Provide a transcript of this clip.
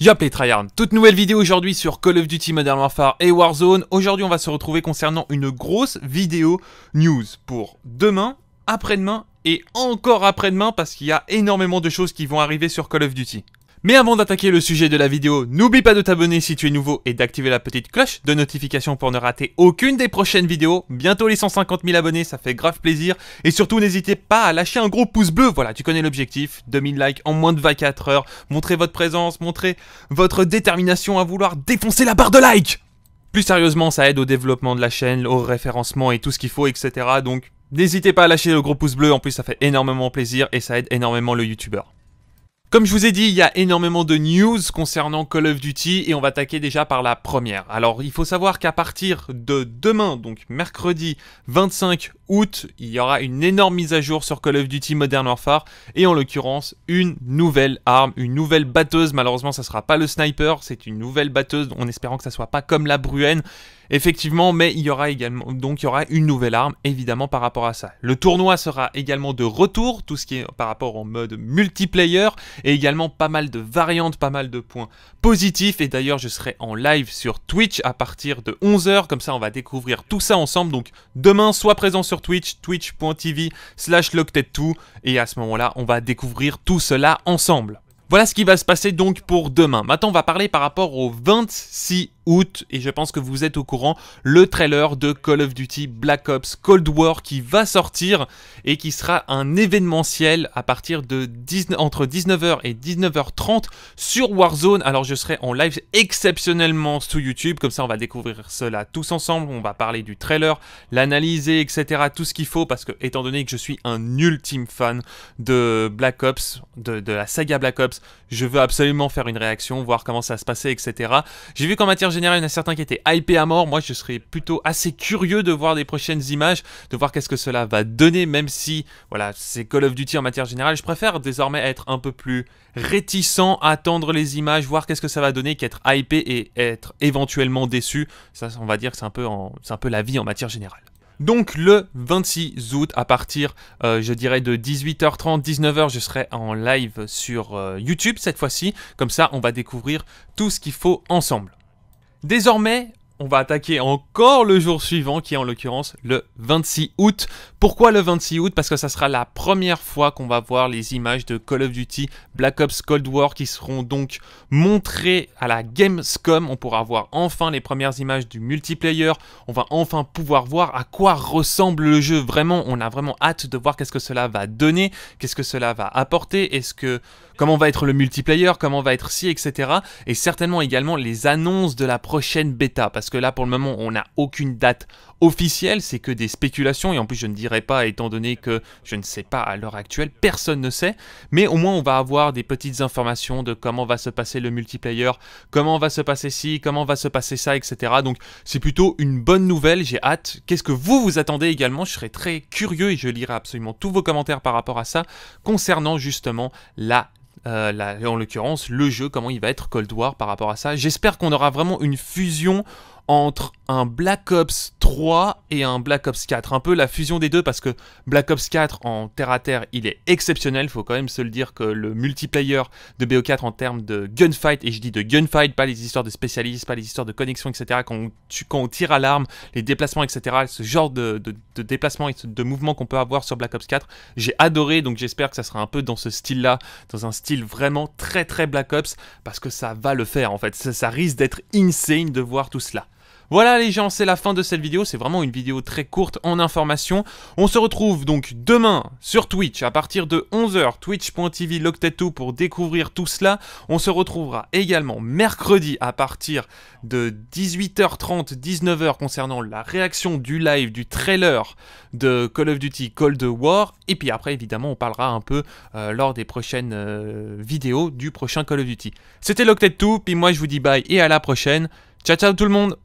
Yop les tryhards, toute nouvelle vidéo aujourd'hui sur Call of Duty Modern Warfare et Warzone. Aujourd'hui on va se retrouver concernant une grosse vidéo news pour demain, après-demain et encore après-demain parce qu'il y a énormément de choses qui vont arriver sur Call of Duty. Mais avant d'attaquer le sujet de la vidéo, n'oublie pas de t'abonner si tu es nouveau et d'activer la petite cloche de notification pour ne rater aucune des prochaines vidéos. Bientôt les 150 000 abonnés, ça fait grave plaisir. Et surtout n'hésitez pas à lâcher un gros pouce bleu, voilà tu connais l'objectif, 2000 likes en moins de 24 heures. Montrez votre présence, montrez votre détermination à vouloir défoncer la barre de likes plus sérieusement, ça aide au développement de la chaîne, au référencement et tout ce qu'il faut, etc. Donc, n'hésitez pas à lâcher le gros pouce bleu, en plus ça fait énormément plaisir et ça aide énormément le youtubeur. Comme je vous ai dit, il y a énormément de news concernant Call of Duty et on va attaquer déjà par la première. Alors il faut savoir qu'à partir de demain, donc mercredi 25 août, il y aura une énorme mise à jour sur Call of Duty Modern Warfare et en l'occurrence une nouvelle arme, une nouvelle batteuse. Malheureusement, ça sera pas le sniper, c'est une nouvelle batteuse en espérant que ça soit pas comme la Bruenne. Effectivement, mais il y aura également donc il y aura une nouvelle arme évidemment par rapport à ça. Le tournoi sera également de retour, tout ce qui est par rapport au mode multiplayer et également pas mal de variantes, pas mal de points positifs et d'ailleurs je serai en live sur Twitch à partir de 11h comme ça on va découvrir tout ça ensemble. Donc demain sois présent sur Twitch, twitch.tv slash tout et à ce moment-là, on va découvrir tout cela ensemble. Voilà ce qui va se passer donc pour demain. Maintenant, on va parler par rapport au 26 et je pense que vous êtes au courant, le trailer de Call of Duty Black Ops Cold War qui va sortir et qui sera un événementiel à partir de 19, entre 19h et 19h30 sur Warzone. Alors je serai en live exceptionnellement sous YouTube, comme ça on va découvrir cela tous ensemble, on va parler du trailer, l'analyser, etc. Tout ce qu'il faut, parce que étant donné que je suis un ultime fan de Black Ops, de, la saga Black Ops, je veux absolument faire une réaction, voir comment ça se passait, etc. J'ai vu qu'en matière général, il y en a certains qui étaient hypés à mort. Moi, je serais plutôt assez curieux de voir des prochaines images, de voir qu'est-ce que cela va donner, même si, voilà, c'est Call of Duty en matière générale. Je préfère désormais être un peu plus réticent, attendre les images, voir qu'est-ce que ça va donner, qu'être hypé et être éventuellement déçu. Ça, on va dire que c'est un, peu un peu la vie en matière générale. Donc le 26 août à partir euh, je dirais de 18h30 19h je serai en live sur euh, YouTube cette fois-ci comme ça on va découvrir tout ce qu'il faut ensemble. Désormais, on va attaquer encore le jour suivant, qui est en l'occurrence le 26 août. Pourquoi le 26 août Parce que ça sera la première fois qu'on va voir les images de Call of Duty Black Ops Cold War qui seront donc montrées à la Gamescom. On pourra voir enfin les premières images du multiplayer. On va enfin pouvoir voir à quoi ressemble le jeu. Vraiment, on a vraiment hâte de voir qu'est-ce que cela va donner, qu'est-ce que cela va apporter, est-ce que comment va être le multiplayer, comment va être si, etc. Et certainement également les annonces de la prochaine bêta. Parce parce que là pour le moment on n'a aucune date officielle, c'est que des spéculations, et en plus je ne dirais pas étant donné que je ne sais pas à l'heure actuelle, personne ne sait, mais au moins on va avoir des petites informations de comment va se passer le multiplayer, comment va se passer ci, comment va se passer ça, etc. Donc c'est plutôt une bonne nouvelle, j'ai hâte. Qu'est-ce que vous vous attendez également Je serai très curieux et je lirai absolument tous vos commentaires par rapport à ça concernant justement euh, la en l'occurrence le jeu, comment il va être Cold War par rapport à ça. J'espère qu'on aura vraiment une fusion entre un Black Ops 3 et un Black Ops 4. Un peu la fusion des deux parce que Black Ops 4 en terre à terre, il est exceptionnel. Il Faut quand même se le dire que le multiplayer de BO4 en termes de gunfight, et je dis de gunfight, pas les histoires de spécialistes, pas les histoires de connexion, etc. Quand on, tu, tire à l'arme, les déplacements, etc. Ce genre de, déplacement et de mouvement qu'on peut avoir sur Black Ops 4, j'ai adoré. Donc j'espère que ça sera un peu dans ce style-là, dans un style vraiment très très Black Ops parce que ça va le faire en fait. ça risque d'être insane de voir tout cela. Voilà les gens, c'est la fin de cette vidéo, c'est vraiment une vidéo très courte en information. On se retrouve donc demain sur Twitch à partir de 11h, twitch.tv Locked2 pour découvrir tout cela. On se retrouvera également mercredi à partir de 18h30, 19h concernant la réaction du live, du trailer de Call of Duty Cold War. Et puis après, évidemment, on parlera un peu euh, lors des prochaines euh, vidéos du prochain Call of Duty. C'était Loctet 2 puis moi je vous dis bye et à la prochaine. Ciao ciao tout le monde